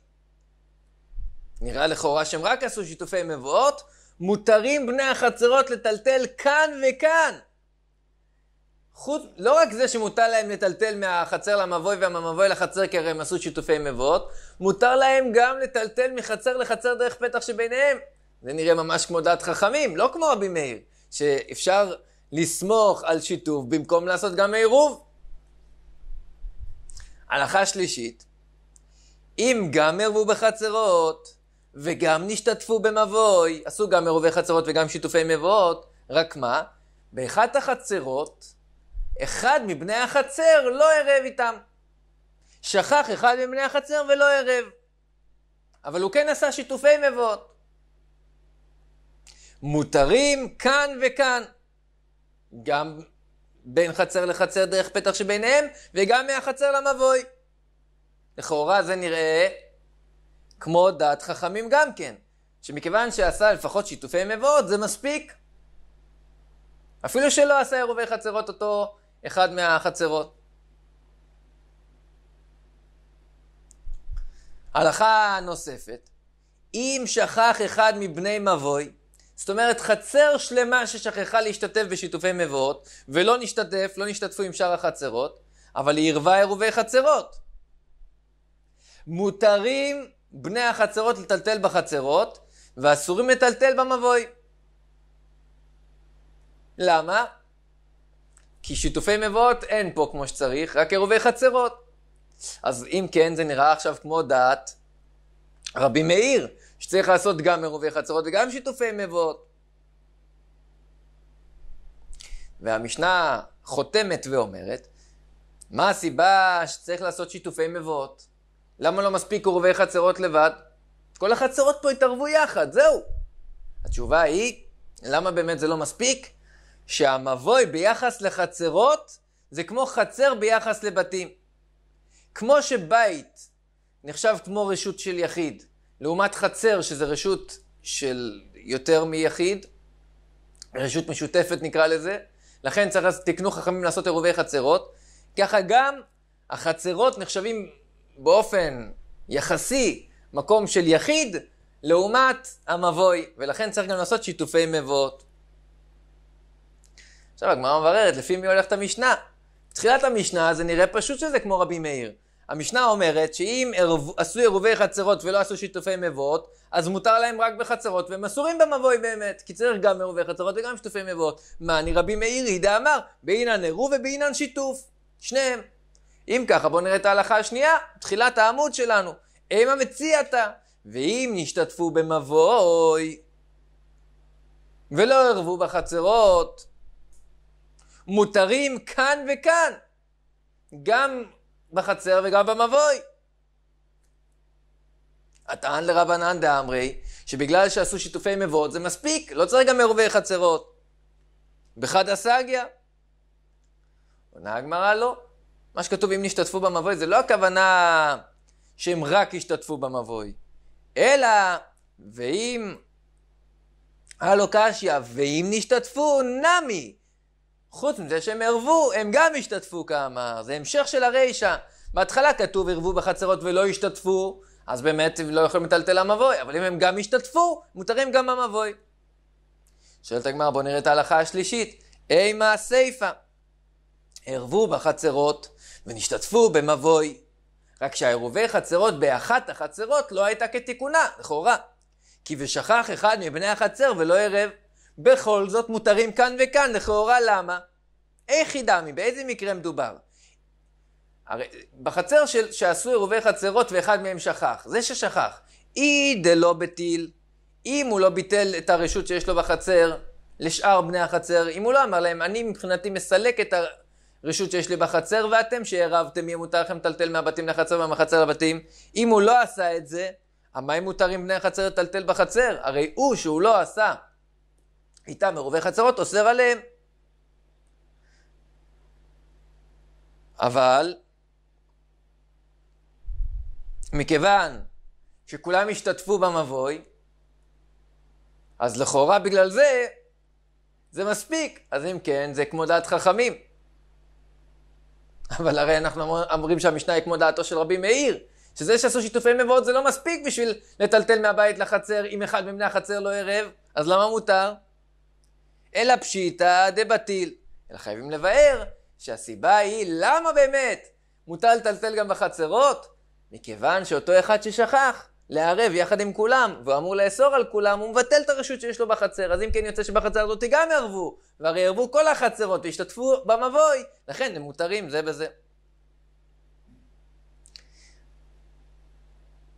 S1: נראה לכאורה שהם רק עשו שיתופי מבואות, מותרים בני החצרות לטלטל כאן וכאן. חוץ, לא רק זה שמותר להם לטלטל מהחצר למבוי ומהמבוי לחצר כי הרי הם עשו שיתופי מבואות, מותר להם גם לטלטל מחצר לחצר דרך פתח שביניהם. זה נראה ממש כמו דעת חכמים, לא כמו רבי מאיר, שאפשר לסמוך על שיתוף במקום לעשות גם עירוב. הלכה שלישית, אם גם והוא בחצרות, וגם נשתתפו במבוי, עשו גם מרובי חצרות וגם שיתופי מבואות, רק מה? באחת החצרות, אחד מבני החצר לא ערב איתם. שכח אחד מבני החצר ולא ערב. אבל הוא כן עשה שיתופי מבואות. מותרים כאן וכאן. גם בין חצר לחצר דרך פתח שביניהם, וגם מהחצר למבוי. לכאורה זה נראה כמו דעת חכמים גם כן, שמכיוון שעשה לפחות שיתופי מבואות זה מספיק. אפילו שלא עשה עירובי חצרות אותו אחד מהחצרות. הלכה נוספת, אם שכח אחד מבני מבוי, זאת אומרת חצר שלמה ששכחה להשתתף בשיתופי מבואות, ולא נשתתף, לא נשתתפו עם שאר החצרות, אבל היא עירבה עירובי חצרות. מותרים בני החצרות לטלטל בחצרות, ואסורים לטלטל במבוי. למה? כי שיתופי מבואות אין פה כמו שצריך, רק עירובי חצרות. אז אם כן, זה נראה עכשיו כמו דעת רבי מאיר, שצריך לעשות גם עירובי חצרות וגם שיתופי מבואות. והמשנה חותמת ואומרת, מה הסיבה שצריך לעשות שיתופי מבואות? למה לא מספיק קרובי חצרות לבד? כל החצרות פה התערבו יחד, זהו. התשובה היא, למה באמת זה לא מספיק? שהמבוי ביחס לחצרות זה כמו חצר ביחס לבתים. כמו שבית נחשב כמו רשות של יחיד, לעומת חצר שזה רשות של יותר מיחיד, רשות משותפת נקרא לזה, לכן צריך, תקנו חכמים לעשות עירובי חצרות, ככה גם החצרות נחשבים באופן יחסי מקום של יחיד לעומת המבוי, ולכן צריך גם לעשות שיתופי מבואות. עכשיו הגמרא מבררת, לפי מי הולכת המשנה? תחילת המשנה זה נראה פשוט שזה כמו רבי מאיר. המשנה אומרת שאם ערב, עשו עירובי חצרות ולא עשו שיתופי מבואות, אז מותר להם רק בחצרות, והם אסורים במבוי באמת, כי צריך גם עירובי חצרות וגם שיתופי מבואות. מה, אני רבי מאירי דאמר, בעינן עירוב ובעינן שיתוף, שניהם. אם ככה, בואו נראה את ההלכה השנייה, תחילת העמוד שלנו. המה מציאתה, ואם נשתתפו במבוי, ולא ערבו בחצרות, מותרים כאן וכאן, גם בחצר וגם במבוי. הטען לרבנן דאמרי, שבגלל שעשו שיתופי מבואות זה מספיק, לא צריך גם מרובי חצרות. בחד הסגיא. עונה הגמרא לא. מה שכתוב אם נשתתפו במבוי, זה לא הכוונה שהם רק ישתתפו במבוי, אלא ואם הלא קשיא, ואם נשתתפו, נמי. חוץ מזה שהם ערבו, הם גם ישתתפו כאמר. זה המשך של הרישא. בהתחלה כתוב ערבו בחצרות ולא ישתתפו, אז באמת הם לא יכולים לטלטל המבוי, אבל אם הם גם ישתתפו, מותרים גם במבוי. שואלת הגמר, בואו נראה את ההלכה השלישית. אימה סיפה. ערבו בחצרות ונשתתפו במבוי. רק שהעירובי חצרות באחת החצרות לא הייתה כתיקונה, לכאורה. כי ושכח אחד מבני החצר ולא ערב. בכל זאת מותרים כאן וכאן, לכאורה למה? איך ידעמי? באיזה מקרה מדובר? הרי בחצר של, שעשו עירובי חצרות ואחד מהם שכח, זה ששכח, אי דלא בטיל, אם הוא לא ביטל את הרשות שיש לו בחצר לשאר בני החצר, אם הוא לא אמר להם, אני מבחינתי מסלק את ה... רשות שיש לי בחצר ואתם שעירבתם, יהיה מותר לכם לטלטל מהבתים לחצר ומהחצר לבתים. אם הוא לא עשה את זה, המים מותרים בני החצר לטלטל בחצר? הרי הוא שהוא לא עשה איתם מרובי חצרות אוסר עליהם. אבל מכיוון שכולם השתתפו במבוי, אז לכאורה בגלל זה זה מספיק. אז אם כן, זה כמו דעת חכמים. אבל הרי אנחנו אומרים שהמשנה היא כמו דעתו של רבי מאיר, שזה שעשו שיתופי מבואות זה לא מספיק בשביל לטלטל מהבית לחצר, אם אחד מבני החצר לא ערב, אז למה מותר? אלא פשיטא דבטיל. אלא חייבים לבאר שהסיבה היא למה באמת מותר לטלטל גם בחצרות? מכיוון שאותו אחד ששכח, לערב יחד עם כולם, והוא אמור לאסור על כולם, הוא מבטל את הרשות שיש לו בחצר, אז אם כן יוצא שבחצר הזאת גם יערבו, והרי יערבו כל החצרות וישתתפו במבוי, לכן הם מותרים זה בזה.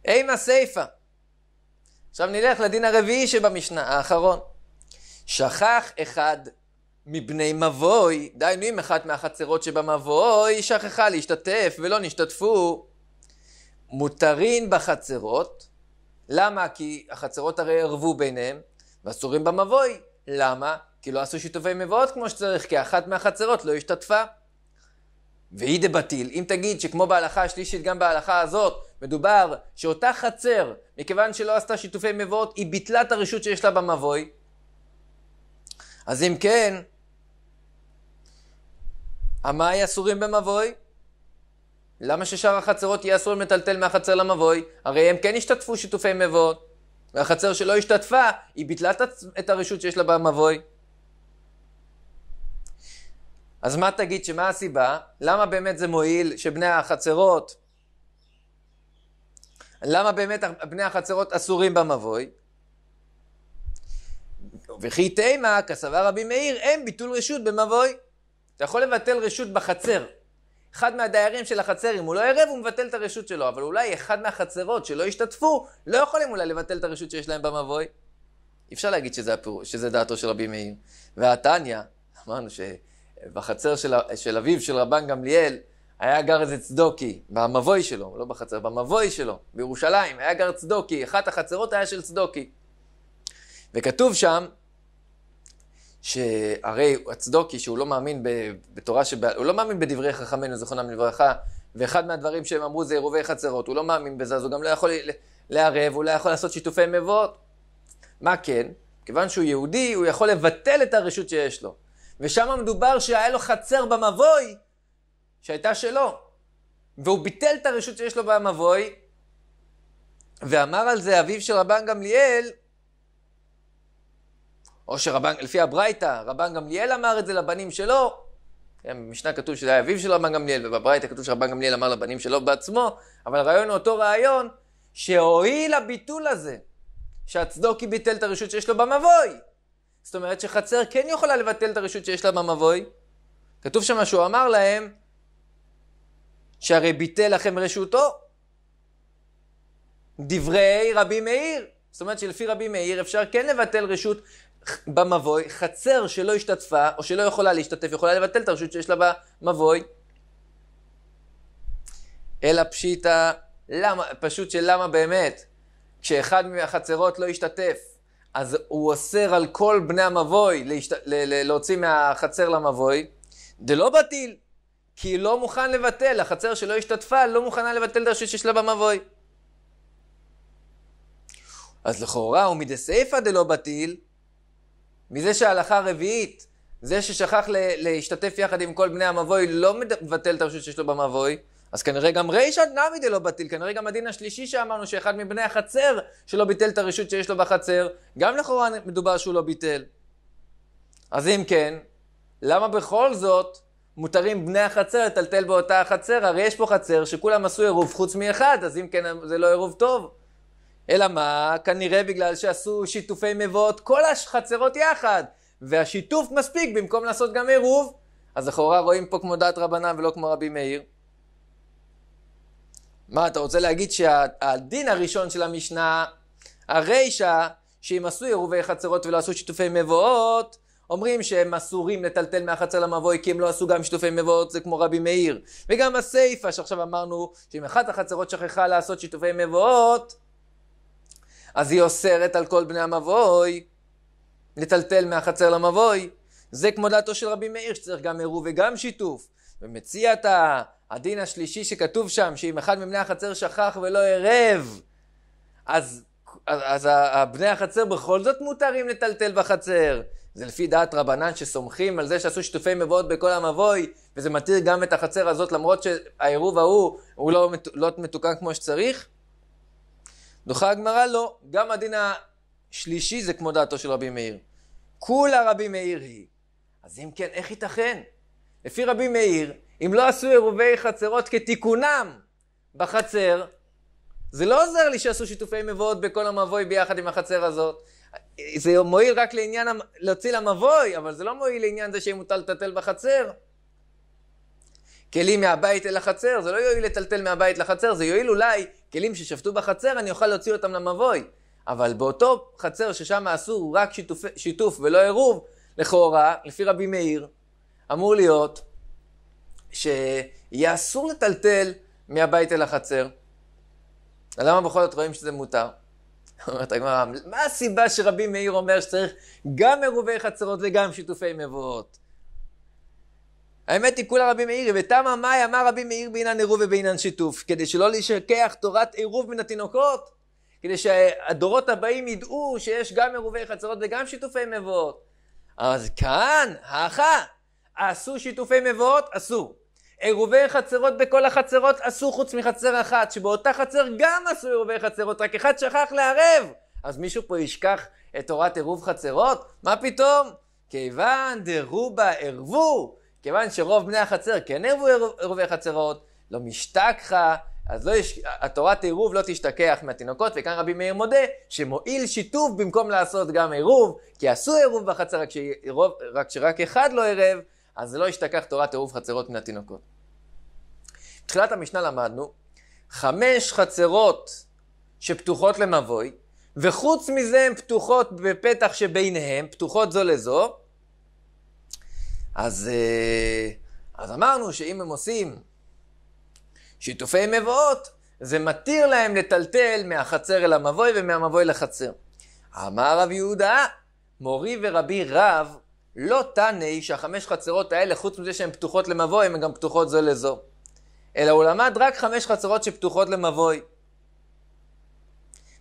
S1: אימה סיפה. עכשיו נלך לדין הרביעי שבמשנה, האחרון. שכח אחד מבני מבוי, דהיינו אם אחת מהחצרות שבמבוי שכחה להשתתף ולא נשתתפו, מותרים בחצרות, למה? כי החצרות הרי ערבו ביניהם, ואסורים במבוי, למה? כי לא עשו שיתופי מבואות כמו שצריך, כי אחת מהחצרות לא השתתפה. ואי דבטיל, אם תגיד שכמו בהלכה השלישית, גם בהלכה הזאת, מדובר שאותה חצר, מכיוון שלא עשתה שיתופי מבואות, היא ביטלה את הרשות שיש לה במבוי. אז אם כן, המאי אסורים במבוי? למה ששאר החצרות יהיה אסור לטלטל מהחצר למבוי? הרי הם כן השתתפו שיתופי מבואות. והחצר שלא השתתפה, היא ביטלה את הרשות שיש לה במבוי. אז מה תגיד, שמה הסיבה? למה באמת זה מועיל שבני החצרות... למה באמת בני החצרות אסורים במבוי? וכי תימא, כסבר רבי מאיר, אין ביטול רשות במבוי. אתה יכול לבטל רשות בחצר, אחד מהדיירים של החצר, אם הוא לא ערב, הוא מבטל את הרשות שלו, אבל אולי אחד מהחצרות שלא השתתפו, לא יכולים אולי לבטל את הרשות שיש להם במבוי. אי אפשר להגיד שזה, הפיר... שזה דעתו של רבי מאיר. והתניא, אמרנו שבחצר של, של אביו של רבן גמליאל, היה גר איזה צדוקי, במבוי שלו, לא בחצר, במבוי שלו, בירושלים, היה גר צדוקי, אחת החצרות היה של צדוקי. וכתוב שם, שהרי הצדוקי, שהוא לא מאמין בתורה, שבא, הוא לא מאמין בדברי חכמינו, זכרונם לברכה, ואחד מהדברים שהם אמרו זה עירובי חצרות, הוא לא מאמין בזה, אז הוא גם לא יכול לערב, הוא לא יכול לעשות שיתופי מבואות. מה כן? כיוון שהוא יהודי, הוא יכול לבטל את הרשות שיש לו. ושם מדובר שהיה לו חצר במבוי שהייתה שלו. והוא ביטל את הרשות שיש לו במבוי, ואמר על זה אביו של רבן גמליאל, או שרבן, לפי הברייתא, רבן גמליאל אמר את זה לבנים שלו, כן, במשנה כתוב שזה היה אביו של רבן גמליאל, ובברייתא כתוב שרבן גמליאל אמר לבנים שלו בעצמו, אבל הרעיון הוא אותו רעיון, שהועיל הביטול הזה, שהצדוקי ביטל את הרשות שיש לו במבוי. זאת אומרת שחצר כן יכולה לבטל את הרשות שיש לה במבוי. כתוב שם שהוא אמר להם, שהרי ביטל לכם רשותו. דברי רבי מאיר. זאת אומרת שלפי רבי מאיר אפשר כן לבטל רשות במבוי, חצר שלא השתתפה או שלא יכולה להשתתף, יכולה לבטל את הרשות שיש לה במבוי. אלא פשיטה, למה, פשוט של למה באמת, כשאחד מהחצרות לא השתתף, אז הוא אוסר על כל בני המבוי להשת... ל... ל... להוציא מהחצר למבוי, דלא בטיל, כי לא מוכן לבטל, החצר שלא השתתפה לא מוכנה לבטל את הרשות שיש לה במבוי. אז לכאורה הוא מדסייפא דלא בטיל, מזה שההלכה הרביעית, זה ששכח להשתתף יחד עם כל בני המבוי, לא מבטל את הרשות שיש לו במבוי, אז כנראה גם רישא נמי דלא בטיל, כנראה גם הדין השלישי שאמרנו שאחד מבני החצר שלא ביטל את הרשות שיש לו בחצר, גם לכאורה מדובר שהוא לא ביטל. אז אם כן, למה בכל זאת מותרים בני החצר לטלטל באותה החצר? הרי יש פה חצר שכולם עשו עירוב חוץ מאחד, אז אם כן זה לא עירוב טוב. אלא מה? כנראה בגלל שעשו שיתופי מבואות כל החצרות יחד, והשיתוף מספיק במקום לעשות גם עירוב, אז לכאורה רואים פה כמו דעת רבנן ולא כמו רבי מאיר. מה, אתה רוצה להגיד שהדין שה- הראשון של המשנה, הרישא, שאם עשו עירובי חצרות ולא עשו שיתופי מבואות, אומרים שהם אסורים לטלטל מהחצר למבוי כי הם לא עשו גם שיתופי מבואות, זה כמו רבי מאיר. וגם הסיפא שעכשיו אמרנו, שאם אחת החצרות שכחה לעשות שיתופי מבואות, אז היא אוסרת על כל בני המבוי לטלטל מהחצר למבוי. זה כמו דעתו של רבי מאיר, שצריך גם עירוב וגם שיתוף. ומציע את הדין השלישי שכתוב שם, שאם אחד מבני החצר שכח ולא ערב, אז, אז, אז בני החצר בכל זאת מותרים לטלטל בחצר. זה לפי דעת רבנן שסומכים על זה שעשו שיתופי מבואות בכל המבוי, וזה מתיר גם את החצר הזאת למרות שהעירוב ההוא הוא לא, לא מתוקן כמו שצריך. דוחה הגמרא לא, גם הדין השלישי זה כמו דעתו של רבי מאיר. כולה רבי מאיר היא. אז אם כן, איך ייתכן? לפי רבי מאיר, אם לא עשו עירובי חצרות כתיקונם בחצר, זה לא עוזר לי שעשו שיתופי מבואות בכל המבוי ביחד עם החצר הזאת. זה מועיל רק לעניין, להוציא למבוי, אבל זה לא מועיל לעניין זה שאם מוטל לטלטל בחצר. כלים מהבית אל החצר, זה לא יועיל לטלטל מהבית לחצר, זה יועיל אולי כלים ששפטו בחצר, אני אוכל להוציא אותם למבוי. אבל באותו חצר ששם עשו רק שיתוף, שיתוף ולא עירוב, לכאורה, לפי רבי מאיר, אמור להיות שיהיה אסור לטלטל מהבית אל החצר. למה בכל זאת רואים שזה מותר? אומרת הגמרא, מה הסיבה שרבי מאיר אומר שצריך גם עירובי חצרות וגם שיתופי מבואות? האמת היא כולה רבי מאירי, ותמה מאי אמר רבי מאיר בעניין עירוב ובעניין שיתוף, כדי שלא להישכח תורת עירוב מן התינוקות, כדי שהדורות הבאים ידעו שיש גם עירובי חצרות וגם שיתופי מבואות. אז כאן, האחה, עשו שיתופי מבואות? עשו. עירובי חצרות בכל החצרות עשו חוץ מחצר אחת, שבאותה חצר גם עשו עירובי חצרות, רק אחד שכח לערב. אז מישהו פה ישכח את תורת עירוב חצרות? מה פתאום? כיוון דרובה ערבו. כיוון שרוב בני החצר כן ערבו ערבי חצרות, לא משתכחה, אז לא יש, התורת עירוב לא תשתכח מהתינוקות, וכאן רבי מאיר מודה שמועיל שיתוף במקום לעשות גם עירוב, כי עשו עירוב בחצר רק, שירוב, רק שרק אחד לא ערב, אז לא ישתכח תורת עירוב חצרות מן התינוקות. בתחילת המשנה למדנו, חמש חצרות שפתוחות למבוי, וחוץ מזה הן פתוחות בפתח שביניהן, פתוחות זו לזו, אז, אה, אז אמרנו שאם הם עושים שיתופי מבואות, זה מתיר להם לטלטל מהחצר אל המבוי ומהמבוי לחצר. אמר רב יהודה, מורי ורבי רב, לא תנאי שהחמש חצרות האלה, חוץ מזה שהן פתוחות למבוי, הן גם פתוחות זו לזו. אלא הוא למד רק חמש חצרות שפתוחות למבוי.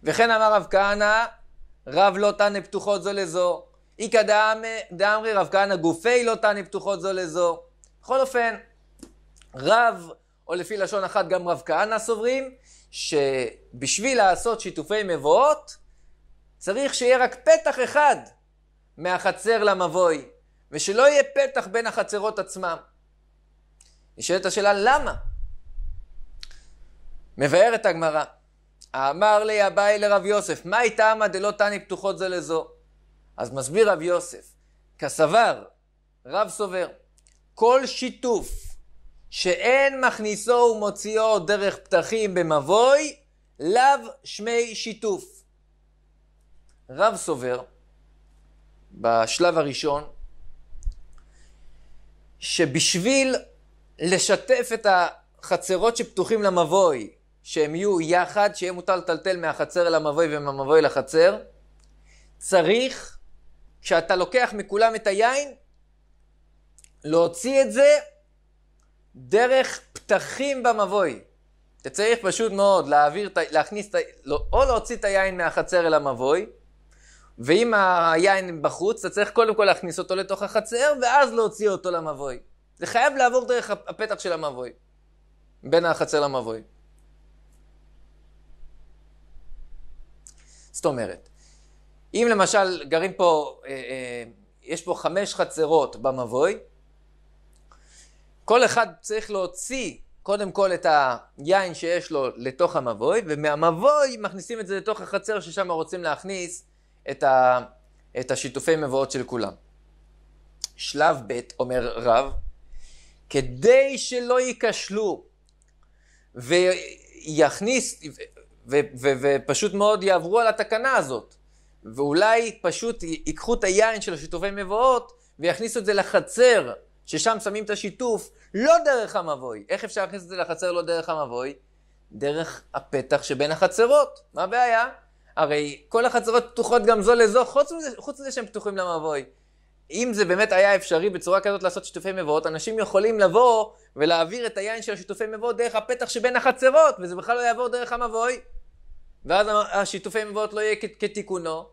S1: וכן אמר רב כהנא, רב לא תנא פתוחות זו לזו, איכא דאמרי רב כהנא גופי לא תני פתוחות זו לזו. בכל אופן, רב, או לפי לשון אחת גם רב כהנא סוברים, שבשביל לעשות שיתופי מבואות, צריך שיהיה רק פתח אחד מהחצר למבוי, ושלא יהיה פתח בין החצרות עצמם. נשאלת השאלה למה? מבארת הגמרא, אמר לי אביי לרב יוסף, מה איתמה דלא תני פתוחות זה לזו? אז מסביר רב יוסף, כסבר, רב סובר, כל שיתוף שאין מכניסו ומוציאו דרך פתחים במבוי, לאו שמי שיתוף. רב סובר, בשלב הראשון, שבשביל לשתף את החצרות שפתוחים למבוי, שהם יהיו יחד, שיהיה מותר לטלטל מהחצר אל המבוי ומהמבוי לחצר, צריך כשאתה לוקח מכולם את היין, להוציא את זה דרך פתחים במבוי. אתה צריך פשוט מאוד להעביר, להכניס, לא, או להוציא את היין מהחצר אל המבוי, ואם היין בחוץ, אתה צריך קודם כל להכניס אותו לתוך החצר, ואז להוציא אותו למבוי. זה חייב לעבור דרך הפתח של המבוי, בין החצר למבוי. זאת אומרת, אם למשל גרים פה, אה, אה, יש פה חמש חצרות במבוי, כל אחד צריך להוציא קודם כל את היין שיש לו לתוך המבוי, ומהמבוי מכניסים את זה לתוך החצר ששם רוצים להכניס את, ה, את השיתופי מבואות של כולם. שלב ב', אומר רב, כדי שלא ייכשלו ויכניס, ו, ו, ו, ופשוט מאוד יעברו על התקנה הזאת, ואולי פשוט ייקחו את היין של השיתופי מבואות ויכניסו את זה לחצר, ששם שמים את השיתוף, לא דרך המבוי. איך אפשר להכניס את זה לחצר לא דרך המבוי? דרך הפתח שבין החצרות. מה הבעיה? הרי כל החצרות פתוחות גם זו לזו, חוץ מזה, חוץ מזה שהם פתוחים למבוי. אם זה באמת היה אפשרי בצורה כזאת לעשות שיתופי מבואות, אנשים יכולים לבוא ולהעביר את היין של השיתופי מבואות דרך הפתח שבין החצרות, וזה בכלל לא יעבור דרך המבוי, ואז השיתופי מבואות לא יהיה כתיקונו,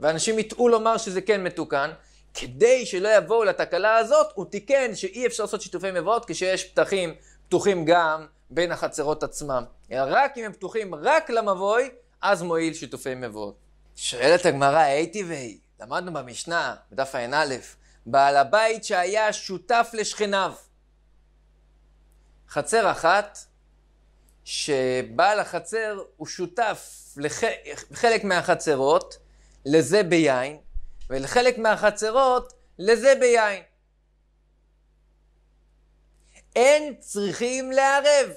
S1: ואנשים יטעו לומר שזה כן מתוקן, כדי שלא יבואו לתקלה הזאת, הוא תיקן שאי אפשר לעשות שיתופי מבואות כשיש פתחים פתוחים גם בין החצרות עצמם. רק אם הם פתוחים רק למבוי, אז מועיל שיתופי מבואות. שואלת הגמרא, הייתי טבעי, למדנו במשנה, בדף ע"א, בעל הבית שהיה שותף לשכניו. חצר אחת, שבעל החצר הוא שותף לחלק מהחצרות, לזה ביין, ולחלק מהחצרות לזה ביין. אין צריכים לערב.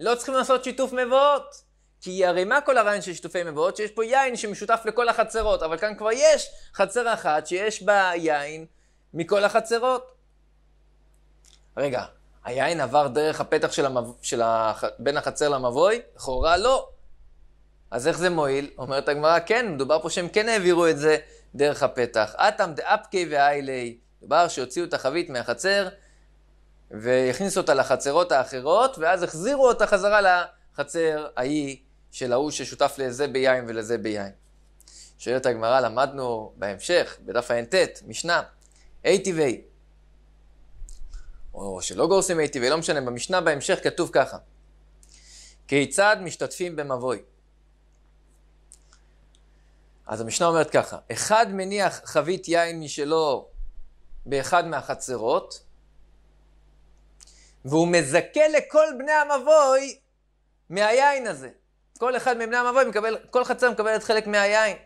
S1: לא צריכים לעשות שיתוף מבואות. כי הרי מה כל הרעיון של שיתופי מבואות? שיש פה יין שמשותף לכל החצרות, אבל כאן כבר יש חצר אחת שיש בה יין מכל החצרות. רגע, היין עבר דרך הפתח של המב... של הח... בין החצר למבוי? לכאורה לא. אז איך זה מועיל? אומרת הגמרא, כן, מדובר פה שהם כן העבירו את זה דרך הפתח. אטם דאפקי ואיילי, דובר שהוציאו את החבית מהחצר והכניסו אותה לחצרות האחרות, ואז החזירו אותה חזרה לחצר ההיא של ההוא ששותף לזה ביין ולזה ביין. שואלת הגמרא, למדנו בהמשך, בדף ה-NT, משנה, A TV, או שלא גורסים A TV, לא משנה, במשנה בהמשך כתוב ככה. כיצד משתתפים במבוי? אז המשנה אומרת ככה, אחד מניח חבית יין משלו באחד מהחצרות, והוא מזכה לכל בני המבוי מהיין הזה. כל אחד מבני המבוי מקבל, כל חצר מקבלת חלק מהיין.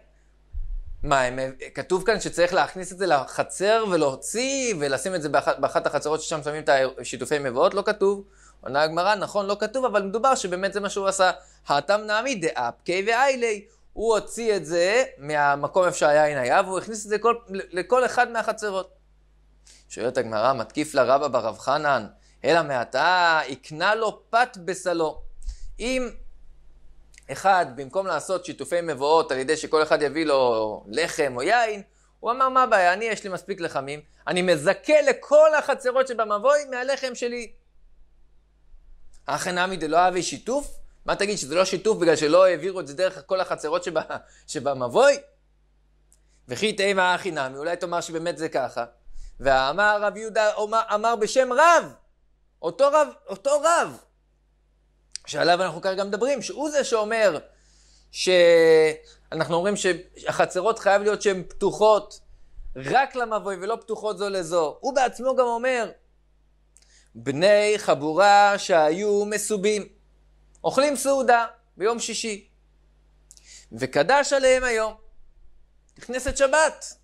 S1: מה, הם, כתוב כאן שצריך להכניס את זה לחצר ולהוציא ולשים את זה באח, באחת החצרות ששם שמים את השיתופי מבואות? לא כתוב. עונה הגמרא, נכון, לא כתוב, אבל מדובר שבאמת זה מה שהוא עשה. האטם נעמי דאפקי ואיילי. הוא הוציא את זה מהמקום איפה שהיין היה, והוא הכניס את זה כל, לכל אחד מהחצרות. שואלת הגמרא, מתקיף לרבה ברב חנן, אלא מעתה הקנה לו פת בסלו. אם אחד, במקום לעשות שיתופי מבואות על ידי שכל אחד יביא לו לחם או יין, הוא אמר, מה הבעיה, אני יש לי מספיק לחמים, אני מזכה לכל החצרות שבמבוי מהלחם שלי. אך אינם ידלו אבי שיתוף? מה תגיד, שזה לא שיתוף בגלל שלא העבירו את זה דרך כל החצרות שבה, שבמבוי? וכי תימא אחי נמי, אולי תאמר שבאמת זה ככה. ואמר רב יהודה, אומר, אמר בשם רב, אותו רב, אותו רב, שעליו אנחנו כרגע מדברים, שהוא זה שאומר שאנחנו אומרים שהחצרות חייב להיות שהן פתוחות רק למבוי ולא פתוחות זו לזו. הוא בעצמו גם אומר, בני חבורה שהיו מסובים. אוכלים סעודה ביום שישי, וקדש עליהם היום. נכנסת שבת.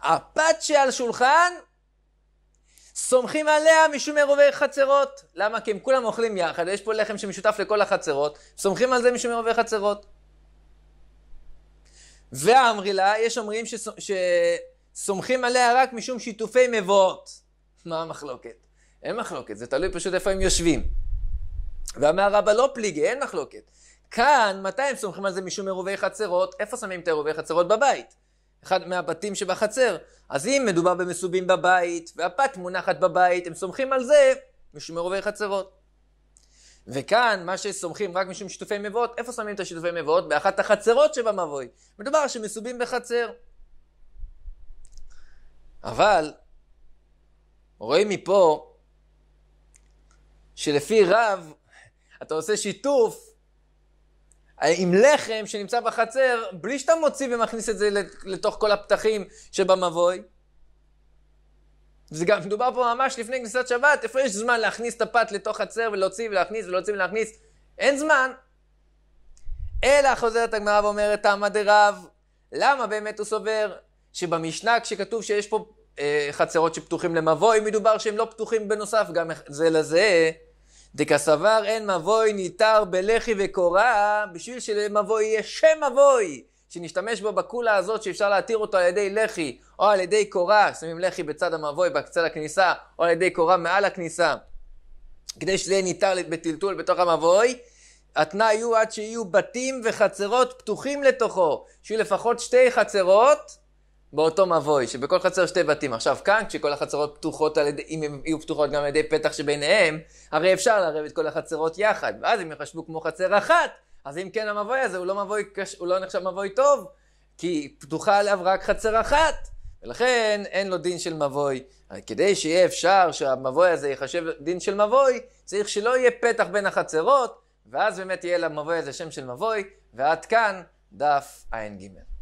S1: הפת שעל שולחן, סומכים עליה משום מרובי חצרות. למה? כי הם כולם אוכלים יחד, יש פה לחם שמשותף לכל החצרות, סומכים על זה משום מרובי חצרות. ואמרי לה, יש אומרים שסומכים עליה רק משום שיתופי מבואות. מה המחלוקת? אין מחלוקת, זה תלוי פשוט איפה הם יושבים. ואמר רבא לא פליגי, אין מחלוקת. כאן, מתי הם סומכים על זה משום עירובי חצרות? איפה שמים את העירובי חצרות? בבית. אחד מהבתים שבחצר. אז אם מדובר במסובים בבית, והפת מונחת בבית, הם סומכים על זה משום עירובי חצרות. וכאן, מה שסומכים רק משום שיתופי מבואות, איפה שמים את השיתופי מבואות? באחת החצרות שבמבוי. מדובר שמסובים בחצר. אבל, רואים מפה שלפי רב, אתה עושה שיתוף אה, עם לחם שנמצא בחצר, בלי שאתה מוציא ומכניס את זה לתוך כל הפתחים שבמבוי. זה גם מדובר פה ממש לפני כניסת שבת, איפה יש זמן להכניס את הפת לתוך חצר ולהוציא ולהכניס ולהוציא ולהכניס? אין זמן. אלא חוזרת הגמרא ואומרת, תמא דרב, למה באמת הוא סובר שבמשנה כשכתוב שיש פה אה, חצרות שפתוחים למבוי, מדובר שהם לא פתוחים בנוסף גם זה לזה, דקסבר אין מבוי ניתר בלחי וקורה, בשביל שלמבוי יהיה שם מבוי, שנשתמש בו בקולה הזאת שאפשר להתיר אותו על ידי לחי, או על ידי קורה, שמים לחי בצד המבוי, בצד הכניסה, או על ידי קורה מעל הכניסה, כדי שזה יהיה ניתר בטלטול בתוך המבוי. התנאי הוא עד שיהיו בתים וחצרות פתוחים לתוכו, שיהיו לפחות שתי חצרות באותו מבוי, שבכל חצר שתי בתים. עכשיו כאן, כשכל החצרות פתוחות על ידי, אם הן יהיו פתוחות גם על ידי פתח שביניהם, הרי אפשר לערב את כל החצרות יחד, ואז הם יחשבו כמו חצר אחת. אז אם כן, המבוי הזה הוא לא, מבוי, הוא לא נחשב מבוי טוב, כי פתוחה עליו רק חצר אחת. ולכן אין לו דין של מבוי. כדי שיהיה אפשר שהמבוי הזה ייחשב דין של מבוי, צריך שלא יהיה פתח בין החצרות, ואז באמת יהיה למבוי הזה שם של מבוי, ועד כאן דף ע"ג.